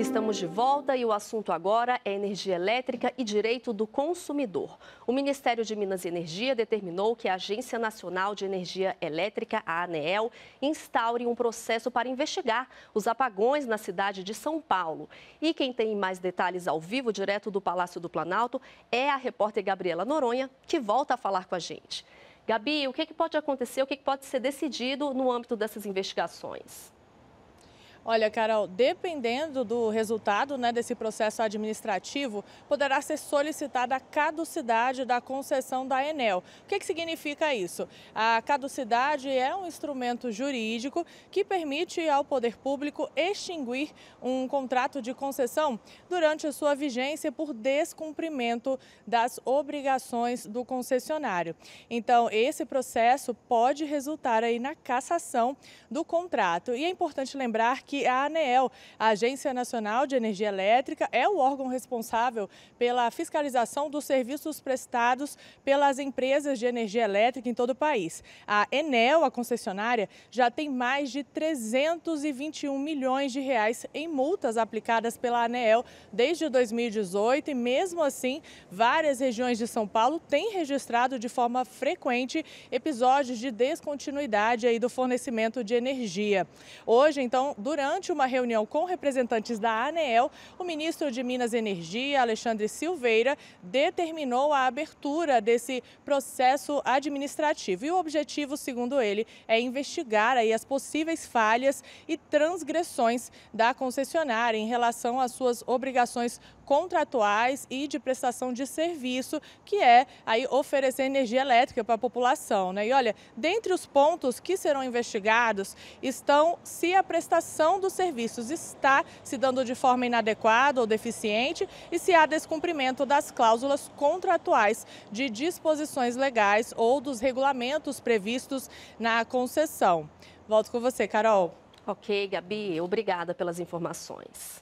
Estamos de volta e o assunto agora é energia elétrica e direito do consumidor. O Ministério de Minas e Energia determinou que a Agência Nacional de Energia Elétrica, a ANEEL, instaure um processo para investigar os apagões na cidade de São Paulo. E quem tem mais detalhes ao vivo, direto do Palácio do Planalto, é a repórter Gabriela Noronha, que volta a falar com a gente. Gabi, o que, é que pode acontecer, o que, é que pode ser decidido no âmbito dessas investigações? Olha, Carol, dependendo do resultado né, desse processo administrativo, poderá ser solicitada a caducidade da concessão da Enel. O que, que significa isso? A caducidade é um instrumento jurídico que permite ao poder público extinguir um contrato de concessão durante a sua vigência por descumprimento das obrigações do concessionário. Então, esse processo pode resultar aí na cassação do contrato. E é importante lembrar que que a ANEEL, a Agência Nacional de Energia Elétrica, é o órgão responsável pela fiscalização dos serviços prestados pelas empresas de energia elétrica em todo o país. A Enel, a concessionária, já tem mais de 321 milhões de reais em multas aplicadas pela ANEEL desde 2018 e mesmo assim, várias regiões de São Paulo têm registrado de forma frequente episódios de descontinuidade aí do fornecimento de energia. Hoje, então, durante durante uma reunião com representantes da ANEEL, o ministro de Minas e Energia, Alexandre Silveira, determinou a abertura desse processo administrativo. E o objetivo, segundo ele, é investigar aí as possíveis falhas e transgressões da concessionária em relação às suas obrigações contratuais e de prestação de serviço, que é aí oferecer energia elétrica para a população. Né? E olha, dentre os pontos que serão investigados estão se a prestação dos serviços está se dando de forma inadequada ou deficiente e se há descumprimento das cláusulas contratuais de disposições legais ou dos regulamentos previstos na concessão. Volto com você, Carol. Ok, Gabi, obrigada pelas informações.